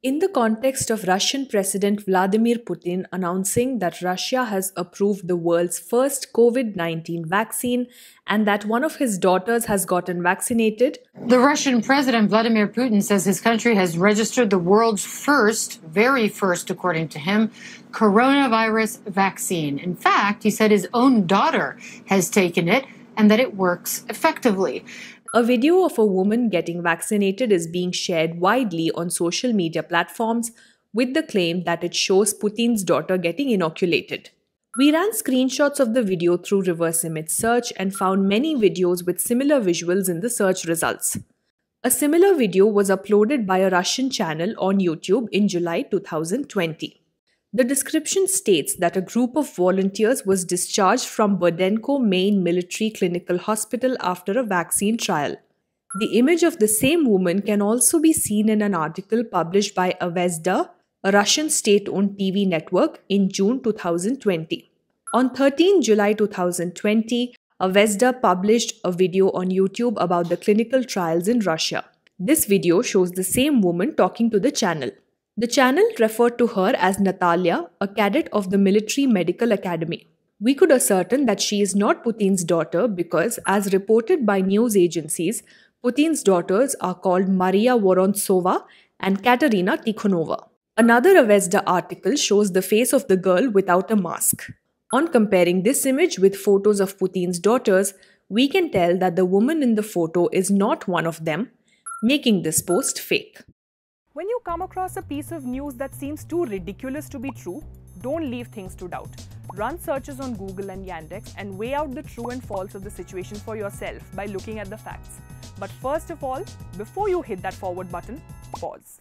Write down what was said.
In the context of Russian President Vladimir Putin announcing that Russia has approved the world's first COVID 19 vaccine and that one of his daughters has gotten vaccinated, the Russian President Vladimir Putin says his country has registered the world's first, very first, according to him, coronavirus vaccine. In fact, he said his own daughter has taken it and that it works effectively. A video of a woman getting vaccinated is being shared widely on social media platforms with the claim that it shows Putin's daughter getting inoculated. We ran screenshots of the video through reverse image search and found many videos with similar visuals in the search results. A similar video was uploaded by a Russian channel on YouTube in July 2020. The description states that a group of volunteers was discharged from Burdenko, Main Military Clinical Hospital after a vaccine trial. The image of the same woman can also be seen in an article published by Avesda, a Russian state owned TV network, in June 2020. On 13 July 2020, Avesda published a video on YouTube about the clinical trials in Russia. This video shows the same woman talking to the channel. The channel referred to her as Natalia, a cadet of the Military Medical Academy. We could ascertain that she is not Putin's daughter because, as reported by news agencies, Putin's daughters are called Maria Vorontsova and Katerina Tikhonova. Another Avesda article shows the face of the girl without a mask. On comparing this image with photos of Putin's daughters, we can tell that the woman in the photo is not one of them, making this post fake. When you come across a piece of news that seems too ridiculous to be true, don't leave things to doubt. Run searches on Google and Yandex and weigh out the true and false of the situation for yourself by looking at the facts. But first of all, before you hit that forward button, pause.